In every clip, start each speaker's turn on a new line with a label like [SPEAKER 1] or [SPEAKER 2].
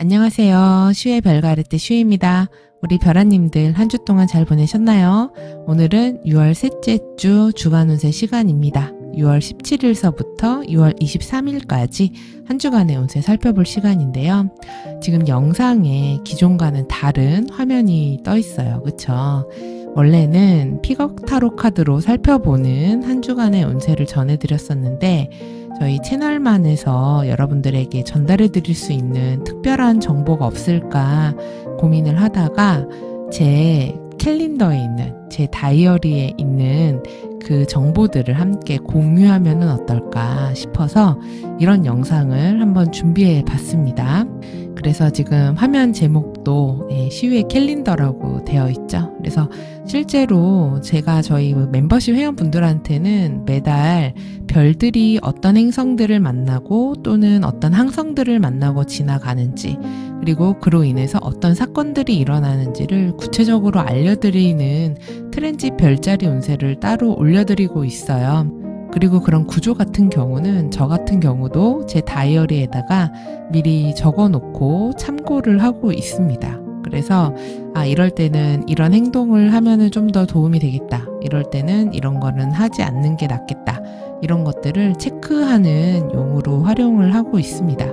[SPEAKER 1] 안녕하세요. 슈의 별가르트 슈입니다. 우리 별아님들 한 주 동안 잘 보내셨나요? 오늘은 6월 셋째 주 주간 운세 시간입니다. 6월 17일서부터 6월 23일까지 한 주간의 운세 살펴볼 시간인데요. 지금 영상에 기존과는 다른 화면이 떠 있어요. 그쵸? 원래는 피걱 타로 카드로 살펴보는 한 주간의 운세를 전해드렸었는데 저희 채널만에서 여러분들에게 전달해 드릴 수 있는 특별한 정보가 없을까 고민을 하다가 제 캘린더에 있는 제 다이어리에 있는 그 정보들을 함께 공유하면 어떨까 싶어서 이런 영상을 한번 준비해 봤습니다. 그래서 지금 화면 제목도 예, 시위의 캘린더라고 되어 있죠. 그래서 실제로 제가 저희 멤버십 회원분들한테는 매달 별들이 어떤 행성들을 만나고 또는 어떤 항성들을 만나고 지나가는지 그리고 그로 인해서 어떤 사건들이 일어나는지를 구체적으로 알려드리는 트렌지 별자리 운세를 따로 올려드리고 있어요. 그리고 그런 구조 같은 경우는 저 같은 경우도 제 다이어리에다가 미리 적어 놓고 참고를 하고 있습니다. 그래서 아 이럴 때는 이런 행동을 하면좀 더 도움이 되겠다. 이럴 때는 이런 거는 하지 않는 게 낫겠다. 이런 것들을 체크하는 용으로 활용을 하고 있습니다.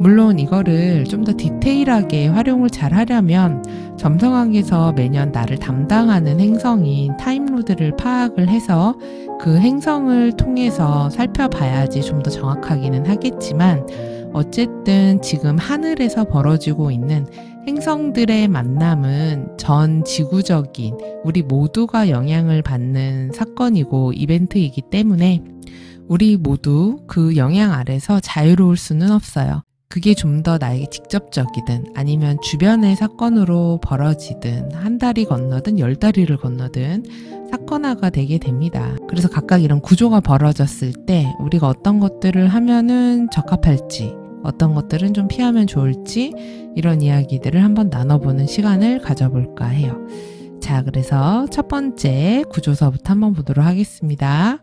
[SPEAKER 1] 물론 이거를 좀 더 디테일하게 활용을 잘 하려면 점성학에서 매년 나를 담당하는 행성인 타임로드를 파악을 해서 그 행성을 통해서 살펴봐야지 좀 더 정확하기는 하겠지만 어쨌든 지금 하늘에서 벌어지고 있는 행성들의 만남은 전 지구적인 우리 모두가 영향을 받는 사건이고 이벤트이기 때문에 우리 모두 그 영향 아래서 자유로울 수는 없어요. 그게 좀 더 나에게 직접적이든 아니면 주변의 사건으로 벌어지든 한 다리 건너든 열 다리를 건너든 사건화가 되게 됩니다. 그래서 각각 이런 구조가 벌어졌을 때 우리가 어떤 것들을 하면은 적합할지 어떤 것들은 좀 피하면 좋을지 이런 이야기들을 한번 나눠보는 시간을 가져볼까 해요. 자, 그래서 첫 번째 구조서부터 한번 보도록 하겠습니다.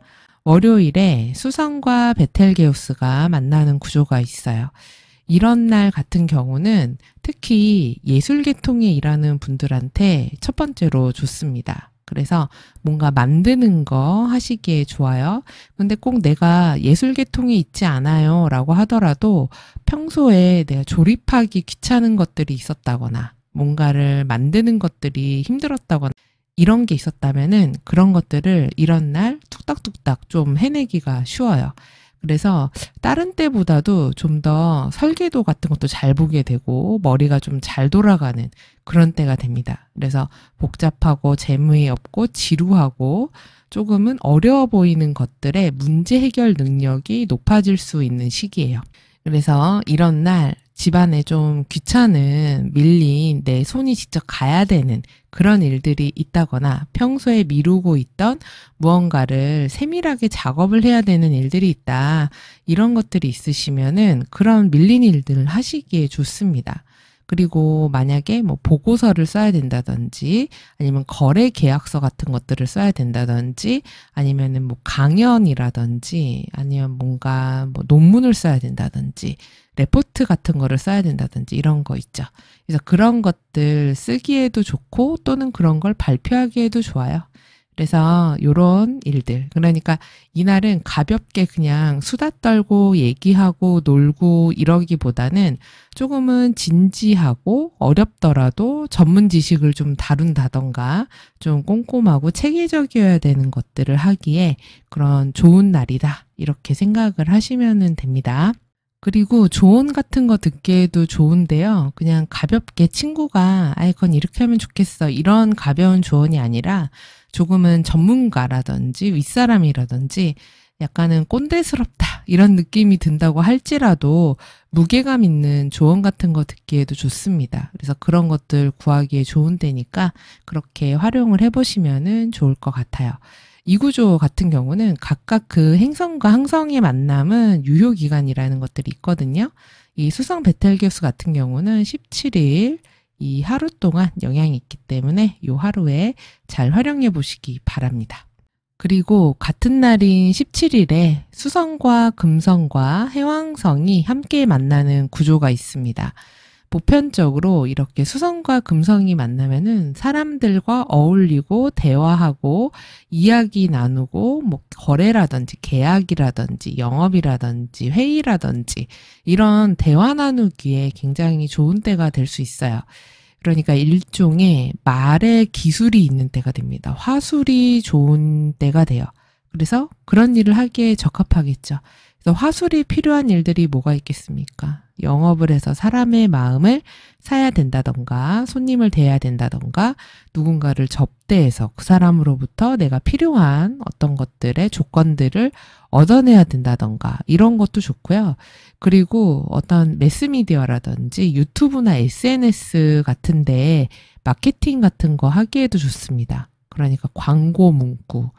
[SPEAKER 1] 월요일에 수성과 베텔게우스가 만나는 구조가 있어요. 이런 날 같은 경우는 특히 예술계통에 일하는 분들한테 첫 번째로 좋습니다. 그래서 뭔가 만드는 거 하시기에 좋아요. 근데 꼭 내가 예술계통에 있지 않아요 라고 하더라도 평소에 내가 조립하기 귀찮은 것들이 있었다거나 뭔가를 만드는 것들이 힘들었다거나 이런 게 있었다면은 그런 것들을 이런 날툭딱툭딱좀 해내기가 쉬워요. 그래서 다른 때보다도 좀 더 설계도 같은 것도 잘 보게 되고 머리가 좀 잘 돌아가는 그런 때가 됩니다. 그래서 복잡하고 재미 없고 지루하고 조금은 어려워 보이는 것들의 문제 해결 능력이 높아질 수 있는 시기예요. 그래서 이런 날 집안에 좀 귀찮은 밀린 내 손이 직접 가야 되는 그런 일들이 있다거나 평소에 미루고 있던 무언가를 세밀하게 작업을 해야 되는 일들이 있다. 이런 것들이 있으시면은 그런 밀린 일들을 하시기에 좋습니다. 그리고 만약에 뭐 보고서를 써야 된다든지 아니면 거래 계약서 같은 것들을 써야 된다든지 아니면은 뭐 강연이라든지 아니면 뭔가 뭐 논문을 써야 된다든지 레포트 같은 거를 써야 된다든지 이런 거 있죠. 그래서 그런 것들 쓰기에도 좋고 또는 그런 걸 발표하기에도 좋아요. 그래서 요런 일들. 그러니까 이날은 가볍게 그냥 수다 떨고 얘기하고 놀고 이러기보다는 조금은 진지하고 어렵더라도 전문 지식을 좀 다룬다던가 좀 꼼꼼하고 체계적이어야 되는 것들을 하기에 그런 좋은 날이다. 이렇게 생각을 하시면 됩니다. 그리고 조언 같은 거 듣기에도 좋은데요. 그냥 가볍게 친구가 아이 건 이렇게 하면 좋겠어 이런 가벼운 조언이 아니라 조금은 전문가라든지 윗사람이라든지 약간은 꼰대스럽다 이런 느낌이 든다고 할지라도 무게감 있는 조언 같은 거 듣기에도 좋습니다. 그래서 그런 것들 구하기에 좋은 데니까 그렇게 활용을 해보시면 좋을 것 같아요. 이 구조 같은 경우는 각각 그 행성과 항성의 만남은 유효 기간이라는 것들이 있거든요. 이 수성 베텔 교수 같은 경우는 17일 이 하루 동안 영향이 있기 때문에 이 하루에 잘 활용해 보시기 바랍니다. 그리고 같은 날인 17일에 수성과 금성과 해왕성이 함께 만나는 구조가 있습니다. 보편적으로 이렇게 수성과 금성이 만나면은 사람들과 어울리고 대화하고 이야기 나누고 뭐 거래라든지 계약이라든지 영업이라든지 회의라든지 이런 대화 나누기에 굉장히 좋은 때가 될 수 있어요. 그러니까 일종의 말의 기술이 있는 때가 됩니다. 화술이 좋은 때가 돼요. 그래서 그런 일을 하기에 적합하겠죠. 그래서 화술이 필요한 일들이 뭐가 있겠습니까? 영업을 해서 사람의 마음을 사야 된다던가 손님을 대야 된다던가 누군가를 접대해서 그 사람으로부터 내가 필요한 어떤 것들의 조건들을 얻어내야 된다던가 이런 것도 좋고요. 그리고 어떤 매스미디어라든지 유튜브나 SNS 같은데 마케팅 같은 거 하기에도 좋습니다. 그러니까 광고 문구,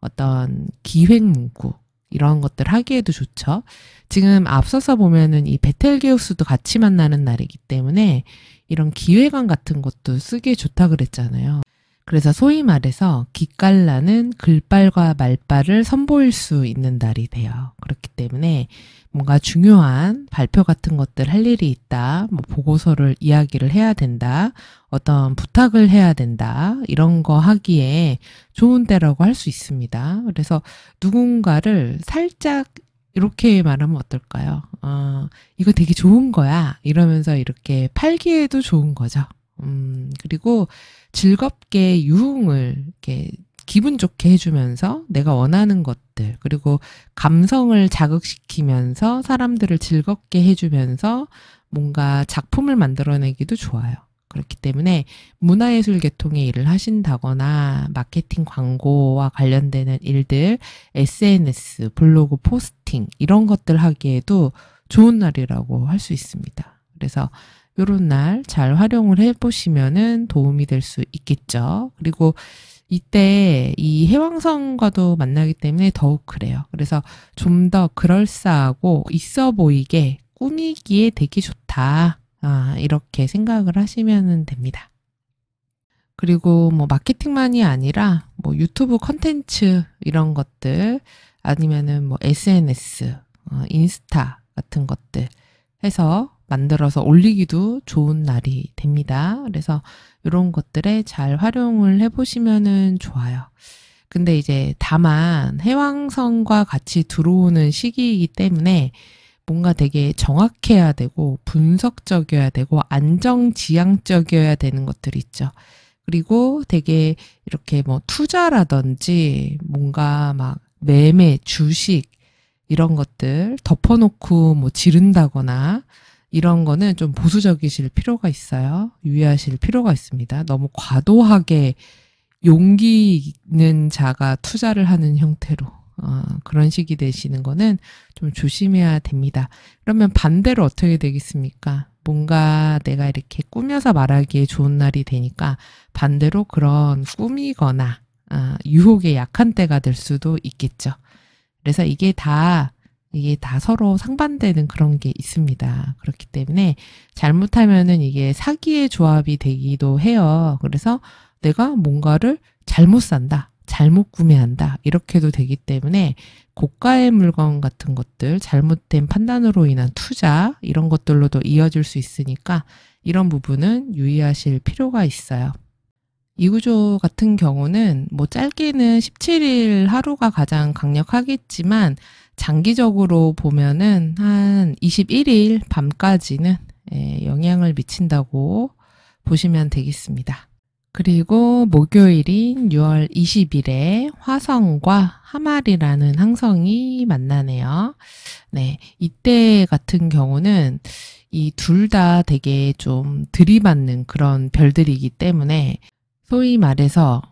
[SPEAKER 1] 어떤 기획 문구 이런 것들 하기에도 좋죠. 지금 앞서서 보면은 이 베텔게우스도 같이 만나는 날이기 때문에 이런 기획안 같은 것도 쓰기에 좋다 그랬잖아요. 그래서 소위 말해서 기깔나는 글발과 말발을 선보일 수 있는 날이 돼요. 그렇기 때문에 뭔가 중요한 발표 같은 것들 할 일이 있다, 뭐 보고서를 이야기를 해야 된다, 어떤 부탁을 해야 된다, 이런 거 하기에 좋은 때라고 할 수 있습니다. 그래서 누군가를 살짝 이렇게 말하면 어떨까요? 어, 이거 되게 좋은 거야. 이러면서 이렇게 팔기에도 좋은 거죠. 음, 그리고 즐겁게 유흥을 이렇게 기분 좋게 해주면서 내가 원하는 것들, 그리고 감성을 자극시키면서 사람들을 즐겁게 해주면서 뭔가 작품을 만들어내기도 좋아요. 그렇기 때문에 문화예술 계통의 일을 하신다거나 마케팅 광고와 관련되는 일들, SNS, 블로그 포스팅, 이런 것들 하기에도 좋은 날이라고 할 수 있습니다. 그래서 요런 날 잘 활용을 해보시면은 도움이 될 수 있겠죠. 그리고 이때 이 해왕성과도 만나기 때문에 더욱 그래요. 그래서 좀 더 그럴싸하고 있어 보이게 꾸미기에 되게 좋다. 아, 이렇게 생각을 하시면 됩니다. 그리고 뭐 마케팅만이 아니라 뭐 유튜브 컨텐츠 이런 것들 아니면은 뭐 SNS, 어, 인스타 같은 것들 해서 만들어서 올리기도 좋은 날이 됩니다. 그래서 이런 것들에 잘 활용을 해보시면은 좋아요. 근데 이제 다만 해왕성과 같이 들어오는 시기이기 때문에 뭔가 되게 정확해야 되고 분석적이어야 되고 안정지향적이어야 되는 것들이 있죠. 그리고 되게 이렇게 뭐 투자라든지 뭔가 막 매매, 주식 이런 것들 덮어놓고 뭐 지른다거나 이런 거는 좀 보수적이실 필요가 있어요. 유의하실 필요가 있습니다. 너무 과도하게 용기 있는 자가 투자를 하는 형태로 어, 그런 식이 되시는 거는 좀 조심해야 됩니다. 그러면 반대로 어떻게 되겠습니까? 뭔가 내가 이렇게 꾸며서 말하기에 좋은 날이 되니까 반대로 그런 꿈이거나 어, 아, 유혹에 약한 때가 될 수도 있겠죠. 그래서 이게 다 이게 다 서로 상반되는 그런 게 있습니다. 그렇기 때문에 잘못하면은 이게 사기의 조합이 되기도 해요. 그래서 내가 뭔가를 잘못 산다. 잘못 구매한다. 이렇게도 되기 때문에 고가의 물건 같은 것들, 잘못된 판단으로 인한 투자, 이런 것들로도 이어질 수 있으니까 이런 부분은 유의하실 필요가 있어요. 이 구조 같은 경우는 뭐 짧게는 17일 하루가 가장 강력하겠지만 장기적으로 보면은 한 21일 밤까지는 예, 영향을 미친다고 보시면 되겠습니다. 그리고 목요일인 6월 20일에 화성과 하말이라는 항성이 만나네요. 네, 이때 같은 경우는 이 둘 다 되게 좀 들이받는 그런 별들이기 때문에 소위 말해서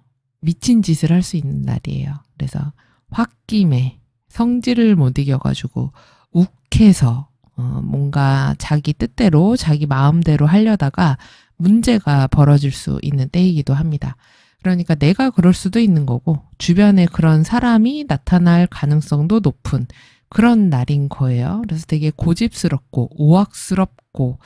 [SPEAKER 1] 미친 짓을 할 수 있는 날이에요. 그래서 홧김에 성질을 못 이겨가지고 욱해서 어, 뭔가 자기 뜻대로 자기 마음대로 하려다가 문제가 벌어질 수 있는 때이기도 합니다. 그러니까 내가 그럴 수도 있는 거고 주변에 그런 사람이 나타날 가능성도 높은 그런 날인 거예요. 그래서 되게 고집스럽고 오악스럽고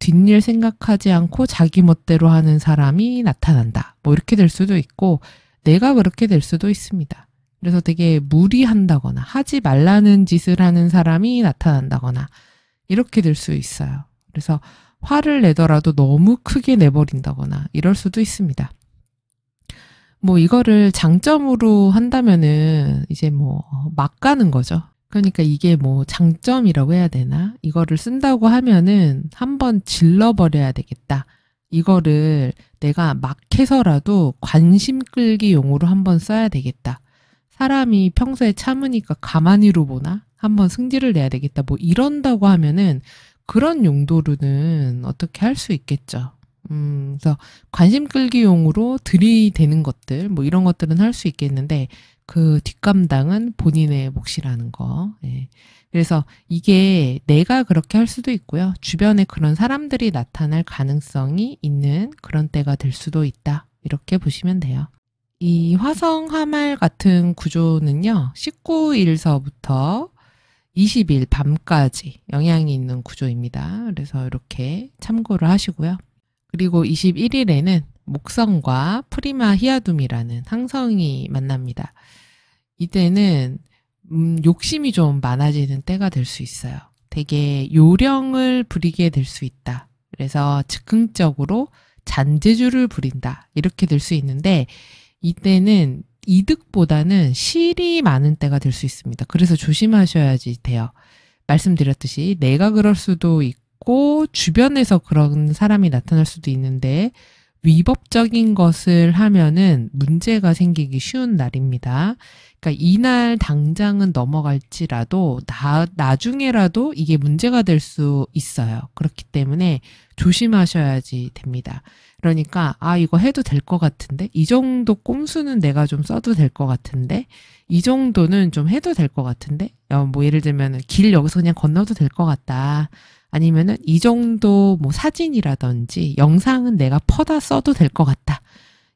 [SPEAKER 1] 뒷일 생각하지 않고 자기 멋대로 하는 사람이 나타난다. 뭐 이렇게 될 수도 있고 내가 그렇게 될 수도 있습니다. 그래서 되게 무리한다거나 하지 말라는 짓을 하는 사람이 나타난다거나 이렇게 될 수 있어요. 그래서 화를 내더라도 너무 크게 내버린다거나 이럴 수도 있습니다. 뭐 이거를 장점으로 한다면은 이제 뭐 막 가는 거죠. 그러니까 이게 뭐 장점이라고 해야 되나? 이거를 쓴다고 하면은 한번 질러버려야 되겠다. 이거를 내가 막 해서라도 관심 끌기 용으로 한번 써야 되겠다. 사람이 평소에 참으니까 가만히로 보나? 한번 승질을 내야 되겠다. 뭐 이런다고 하면은 그런 용도로는 어떻게 할 수 있겠죠. 음, 그래서 관심 끌기용으로 들이대는 것들, 뭐 이런 것들은 할 수 있겠는데 그 뒷감당은 본인의 몫이라는 거. 예. 그래서 이게 내가 그렇게 할 수도 있고요. 주변에 그런 사람들이 나타날 가능성이 있는 그런 때가 될 수도 있다. 이렇게 보시면 돼요. 이 화성 하말 같은 구조는요. 19일서부터 20일 밤까지 영향이 있는 구조입니다. 그래서 이렇게 참고를 하시고요. 그리고 21일에는 목성과 프리마 히아둠이라는 항성이 만납니다. 이때는 음, 욕심이 좀 많아지는 때가 될 수 있어요. 되게 요령을 부리게 될 수 있다. 그래서 즉흥적으로 잔재주를 부린다. 이렇게 될 수 있는데 이때는 이득보다는 실이 많은 때가 될 수 있습니다. 그래서 조심하셔야지 돼요. 말씀드렸듯이 내가 그럴 수도 있고 주변에서 그런 사람이 나타날 수도 있는데 위법적인 것을 하면은 문제가 생기기 쉬운 날입니다. 그러니까 이날 당장은 넘어갈지라도 나, 나중에라도 이게 문제가 될 수 있어요. 그렇기 때문에 조심하셔야지 됩니다. 그러니까 아 이거 해도 될 것 같은데 이 정도 꼼수는 내가 좀 써도 될 것 같은데 이 정도는 좀 해도 될 것 같은데 어, 뭐 예를 들면 길 여기서 그냥 건너도 될 것 같다. 아니면은 이 정도 뭐 사진이라든지 영상은 내가 퍼다 써도 될 것 같다.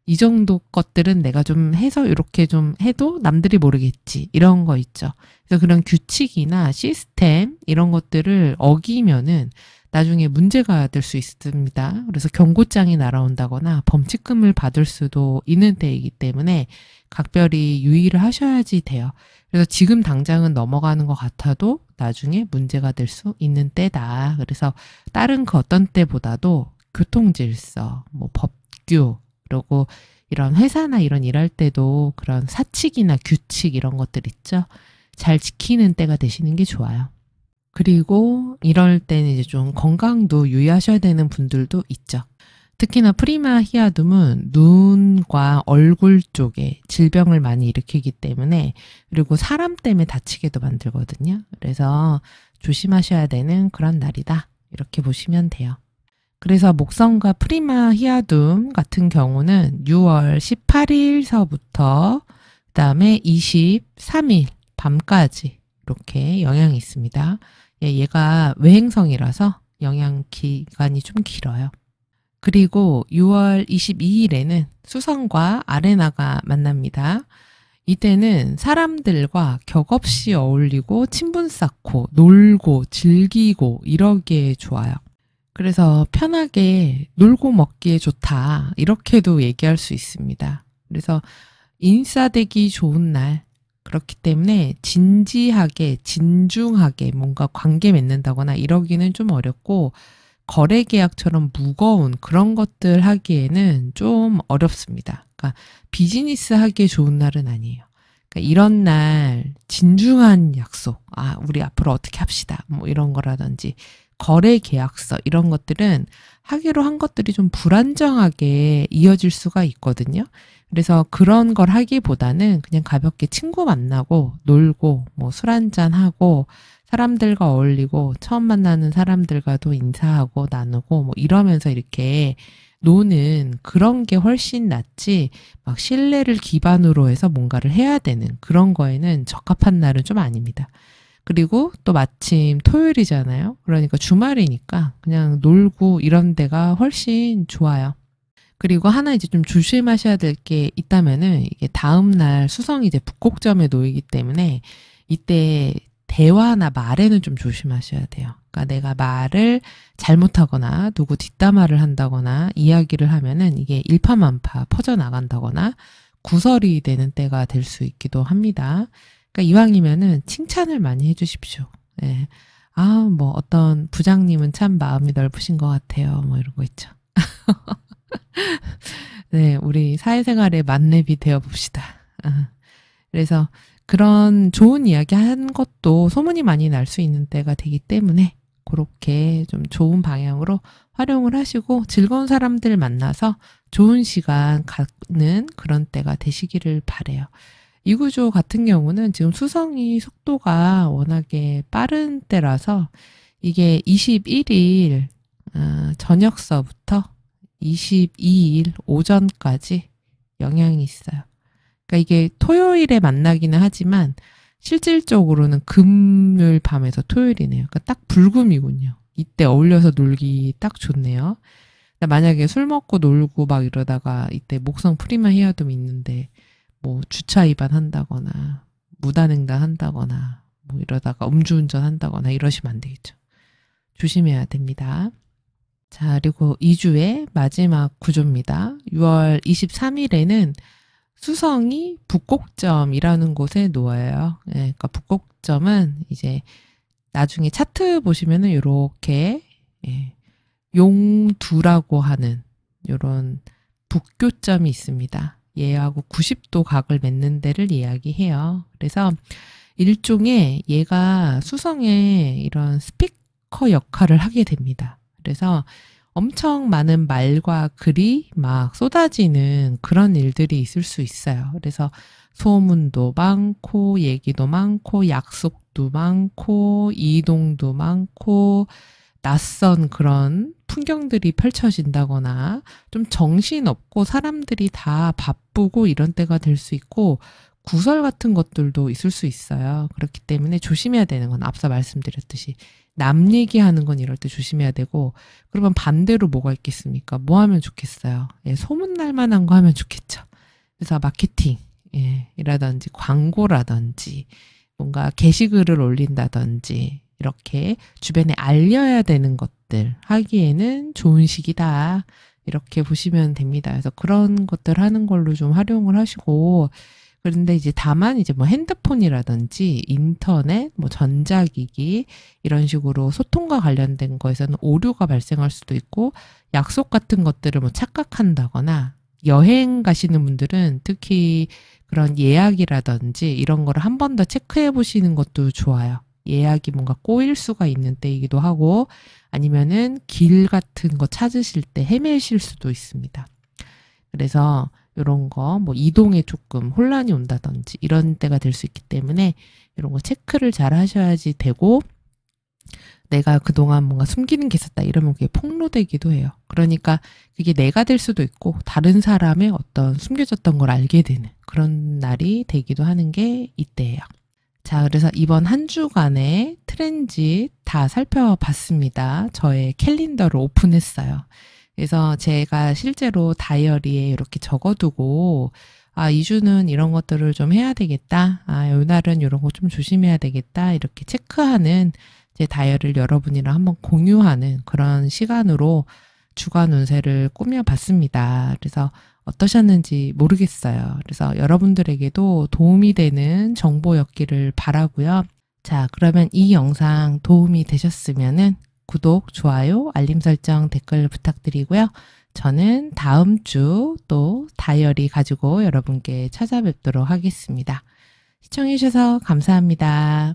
[SPEAKER 1] 이 정도 것들은 내가 좀 해서 이렇게 좀 해도 남들이 모르겠지 이런 거 있죠. 그래서 그런 규칙이나 시스템 이런 것들을 어기면은 나중에 문제가 될 수 있습니다. 그래서 경고장이 날아온다거나 범칙금을 받을 수도 있는 때이기 때문에 각별히 유의를 하셔야지 돼요. 그래서 지금 당장은 넘어가는 것 같아도 나중에 문제가 될 수 있는 때다. 그래서 다른 그 어떤 때보다도 교통질서, 뭐 법규, 그리고 이런 회사나 이런 일할 때도 그런 사칙이나 규칙 이런 것들 있죠. 잘 지키는 때가 되시는 게 좋아요. 그리고 이럴 때는 이제 좀 건강도 유의하셔야 되는 분들도 있죠. 특히나 프리마 히아둠은 눈과 얼굴 쪽에 질병을 많이 일으키기 때문에 그리고 사람 때문에 다치게도 만들거든요. 그래서 조심하셔야 되는 그런 날이다. 이렇게 보시면 돼요. 그래서 목성과 프리마 히아둠 같은 경우는 6월 18일서부터 그 다음에 23일 밤까지 이렇게 영향이 있습니다. 예, 얘가 외행성이라서 영향 기간이 좀 길어요. 그리고 6월 22일에는 수성과 아레나가 만납니다. 이때는 사람들과 격없이 어울리고 친분 쌓고 놀고 즐기고 이러기에 좋아요. 그래서 편하게 놀고 먹기에 좋다. 이렇게도 얘기할 수 있습니다. 그래서 인싸되기 좋은 날. 그렇기 때문에 진지하게, 진중하게 뭔가 관계 맺는다거나 이러기는 좀 어렵고, 거래 계약처럼 무거운 그런 것들 하기에는 좀 어렵습니다. 그러니까 비즈니스 하기에 좋은 날은 아니에요. 그러니까 이런 날 진중한 약속, 아, 우리 앞으로 어떻게 합시다. 뭐 이런 거라든지 거래 계약서 이런 것들은 하기로 한 것들이 좀 불안정하게 이어질 수가 있거든요. 그래서 그런 걸 하기보다는 그냥 가볍게 친구 만나고 놀고 뭐 술 한잔 하고 사람들과 어울리고 처음 만나는 사람들과도 인사하고 나누고 뭐 이러면서 이렇게 노는 그런 게 훨씬 낫지 막 신뢰를 기반으로 해서 뭔가를 해야 되는 그런 거에는 적합한 날은 좀 아닙니다. 그리고 또 마침 토요일이잖아요. 그러니까 주말이니까 그냥 놀고 이런 데가 훨씬 좋아요. 그리고 하나 이제 좀 조심하셔야 될 게 있다면은 이게 다음날 수성이 이제 북곡점에 놓이기 때문에 이때 대화나 말에는 좀 조심하셔야 돼요. 그러니까 내가 말을 잘못하거나 누구 뒷담화를 한다거나 이야기를 하면은 이게 일파만파 퍼져나간다거나 구설이 되는 때가 될 수 있기도 합니다. 그러니까 이왕이면은 칭찬을 많이 해주십시오. 예. 아, 뭐 어떤 부장님은 참 마음이 넓으신 것 같아요. 뭐 이런 거 있죠. 네, 우리 사회생활에 만렙이 되어 봅시다. 그래서 그런 좋은 이야기 한 것도 소문이 많이 날 수 있는 때가 되기 때문에 그렇게 좀 좋은 방향으로 활용을 하시고 즐거운 사람들 만나서 좋은 시간 갖는 그런 때가 되시기를 바래요. 이 구조 같은 경우는 지금 수성이 속도가 워낙에 빠른 때라서 이게 21일 어, 저녁서부터 22일 오전까지 영향이 있어요. 그러니까 이게 토요일에 만나기는 하지만 실질적으로는 금요일 밤에서 토요일이네요. 그러니까 딱 불금이군요. 이때 어울려서 놀기 딱 좋네요. 만약에 술 먹고 놀고 막 이러다가 이때 목성 프리마 헤어돔 있는데 뭐 주차 위반한다거나 무단횡단 한다거나 뭐 이러다가 음주운전 한다거나 이러시면 안 되겠죠. 조심해야 됩니다. 자, 그리고 2주의 마지막 구조입니다. 6월 23일에는 수성이 북곡점이라는 곳에 놓아요. 예, 그러니까 북곡점은 이제 나중에 차트 보시면은 이렇게 예, 용두라고 하는 이런 북교점이 있습니다. 얘하고 90도 각을 맺는 데를 이야기해요. 그래서 일종의 얘가 수성의 이런 스피커 역할을 하게 됩니다. 그래서 엄청 많은 말과 글이 막 쏟아지는 그런 일들이 있을 수 있어요. 그래서 소문도 많고, 얘기도 많고, 약속도 많고, 이동도 많고, 낯선 그런 풍경들이 펼쳐진다거나 좀 정신없고 사람들이 다 바쁘고 이런 때가 될 수 있고 구설 같은 것들도 있을 수 있어요. 그렇기 때문에 조심해야 되는 건 앞서 말씀드렸듯이 남 얘기하는 건 이럴 때 조심해야 되고 그러면 반대로 뭐가 있겠습니까? 뭐 하면 좋겠어요? 예, 소문날 만한 거 하면 좋겠죠. 그래서 마케팅 예, 이라든지 광고라든지 뭔가 게시글을 올린다든지 이렇게 주변에 알려야 되는 것들 하기에는 좋은 시기다. 이렇게 보시면 됩니다. 그래서 그런 것들 하는 걸로 좀 활용을 하시고 그런데 이제 다만 이제 뭐 핸드폰이라든지 인터넷, 뭐 전자기기 이런 식으로 소통과 관련된 거에서는 오류가 발생할 수도 있고 약속 같은 것들을 뭐 착각한다거나 여행 가시는 분들은 특히 그런 예약이라든지 이런 거를 한 번 더 체크해 보시는 것도 좋아요. 예약이 뭔가 꼬일 수가 있는 때이기도 하고 아니면은 길 같은 거 찾으실 때 헤매실 수도 있습니다. 그래서 이런 거 뭐 이동에 조금 혼란이 온다든지 이런 때가 될 수 있기 때문에 이런 거 체크를 잘 하셔야지 되고 내가 그동안 뭔가 숨기는 게 있었다 이러면 그게 폭로되기도 해요. 그러니까 그게 내가 될 수도 있고 다른 사람의 어떤 숨겨졌던 걸 알게 되는 그런 날이 되기도 하는 게 이때예요. 자, 그래서 이번 한 주간의 트렌짓다 살펴봤습니다. 저의 캘린더를 오픈했어요. 그래서 제가 실제로 다이어리에 이렇게 적어두고, 아, 이 주는 이런 것들을 좀 해야 되겠다. 아, 요날은 이런 거 좀 조심해야 되겠다. 이렇게 체크하는 제 다이어리를 여러분이랑 한번 공유하는 그런 시간으로 주간 운세를 꾸며봤습니다. 그래서 어떠셨는지 모르겠어요. 그래서 여러분들에게도 도움이 되는 정보였기를 바라고요. 자, 그러면 이 영상 도움이 되셨으면 구독, 좋아요, 알림 설정, 댓글 부탁드리고요. 저는 다음 주 또 다이어리 가지고 여러분께 찾아뵙도록 하겠습니다. 시청해주셔서 감사합니다.